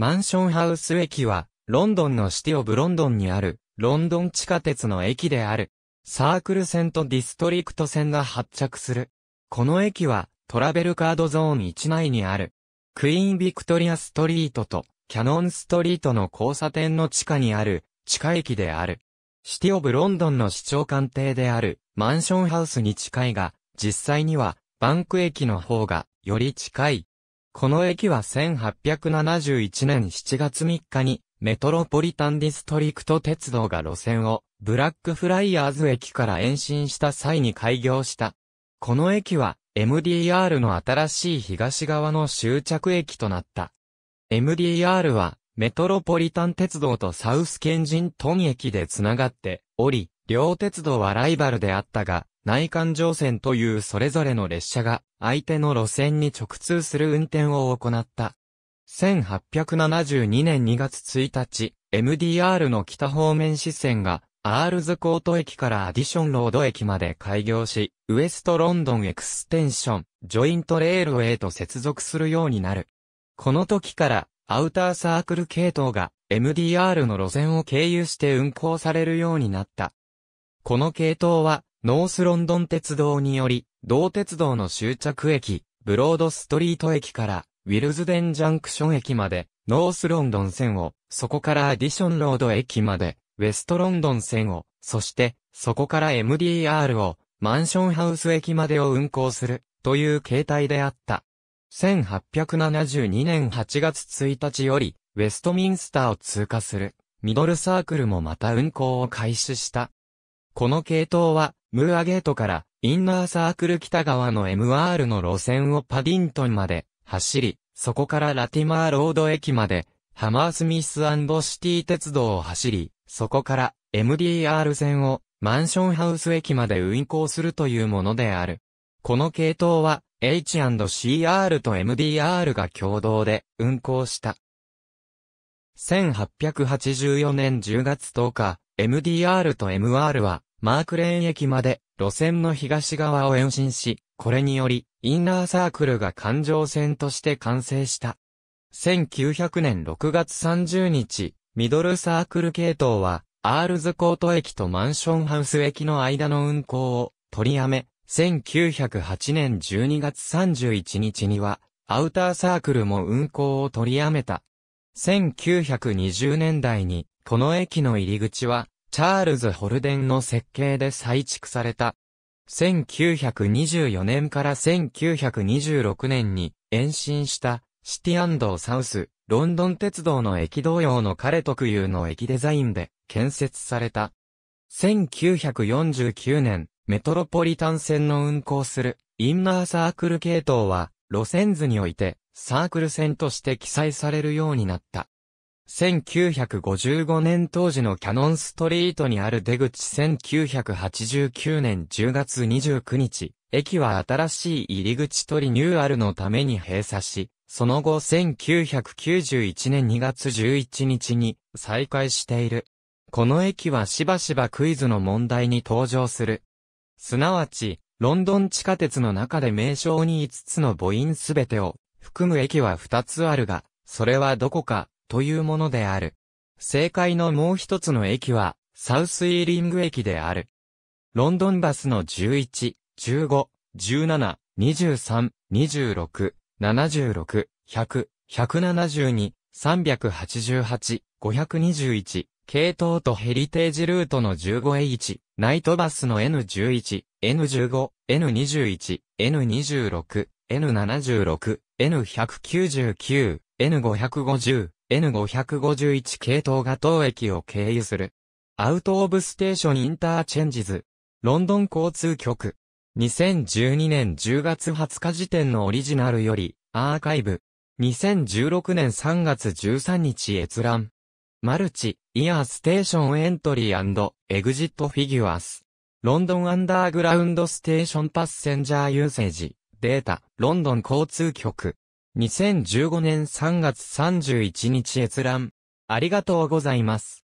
マンションハウス駅は、ロンドンのシティオブロンドンにある、ロンドン地下鉄の駅である。サークル線とディストリクト線が発着する。この駅は、トラベルカードゾーン1内にある。クイーンビクトリアストリートと、キャノンストリートの交差点の地下にある、地下駅である。シティオブロンドンの市長官邸である、マンションハウスに近いが、実際には、バンク駅の方が、より近い。この駅は1871年7月3日に、メトロポリタンディストリクト鉄道が路線を、ブラックフライヤーズ駅から延伸した際に開業した。この駅は、MDR の新しい東側の終着駅となった。MDR は、メトロポリタン鉄道とサウスケンジントン駅でつながっており、両鉄道はライバルであったが、内環状線というそれぞれの列車が相手の路線に直通する運転を行った。1872年2月1日、MDR の北方面支線がアールズコート駅からアディションロード駅まで開業し、ウエストロンドンエクステンション、ジョイントレールウェイと接続するようになる。この時から、アウターサークル系統が MDR の路線を経由して運行されるようになった。この系統は、ノースロンドン鉄道により、同鉄道の終着駅、ブロードストリート駅から、ウィルズデンジャンクション駅まで、ノースロンドン線を、そこからアディションロード駅まで、ウェストロンドン線を、そして、そこから MDR を、マンションハウス駅までを運行する、という形態であった。1872年8月1日より、ウェストミンスターを通過する、ミドルサークルもまた運行を開始した。この系統は、ムーアゲートから、インナーサークル北側の MR の路線をパディントンまで走り、そこからラティマーロード駅まで、ハマースミスシティ鉄道を走り、そこから MDR 線をマンションハウス駅まで運行するというものである。この系統は H&CR と MDR が共同で運行した。1884年10月10日、MDR と MR はマークレーン駅まで路線の東側を延伸し、これにより、インナーサークルが環状線として完成した。1900年6月30日、ミドルサークル系統は、アールズコート駅とマンションハウス駅の間の運行を取りやめ、1908年12月31日には、アウターサークルも運行を取りやめた。1920年代に、この駅の入り口は、チャールズ・ホルデンの設計で再築された。1924年から1926年に延伸したシティサウス、ロンドン鉄道の駅同様の彼特有の駅デザインで建設された。1949年、メトロポリタン線の運行するインナーサークル系統は路線図においてサークル線として記載されるようになった。1955年当時のキャノンストリートにある出口1989年10月29日、駅は新しい入り口とリニューアルのために閉鎖し、その後1991年2月11日に再開している。この駅はしばしばクイズの問題に登場する。すなわち、ロンドン地下鉄の中で名称に5つの母音すべてを含む駅は2つあるが、それはどこかというものである。正解のもう一つの駅は、サウスイーリング駅である。ロンドンバスの11、15、17、23、26、76、100、172、388、521、系統とヘリテージルートの1 5 1ナイトバスの N11、N15、N21、N26、N76、N199、N550、N551 系統が当駅を経由する。アウトオブステーションインターチェンジズ。ロンドン交通局。2012年10月20日時点のオリジナルより、アーカイブ。2016年3月13日閲覧。マルチ、イヤーステーションエントリーエグジットフィギュアス。ロンドンアンダーグラウンドステーションパッセンジャーユーセージ。データ、ロンドン交通局。2015年3月31日閲覧。ありがとうございます。